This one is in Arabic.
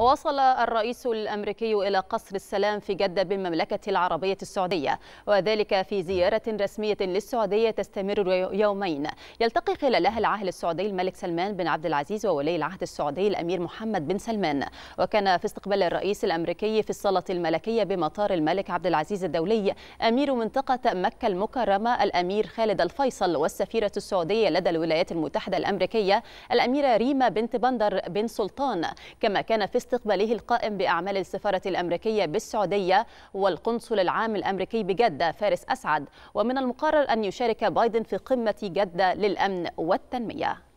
وصل الرئيس الأمريكي إلى قصر السلام في جدة بالمملكة العربية السعودية وذلك في زيارة رسمية للسعودية تستمر يومين يلتقي خلالها العاهل السعودي الملك سلمان بن عبد العزيز وولي العهد السعودي الأمير محمد بن سلمان وكان في استقبال الرئيس الأمريكي في الصالة الملكية بمطار الملك عبد العزيز الدولي أمير منطقة مكة المكرمة الأمير خالد الفيصل والسفيرة السعودية لدى الولايات المتحدة الأمريكية الأميرة ريما بنت بندر بن سلطان كما كان في استقباله القائم بأعمال السفارة الأمريكية بالسعودية والقنصل العام الأمريكي بجدة فارس أسعد ومن المقرر أن يشارك بايدن في قمة جدة للأمن والتنمية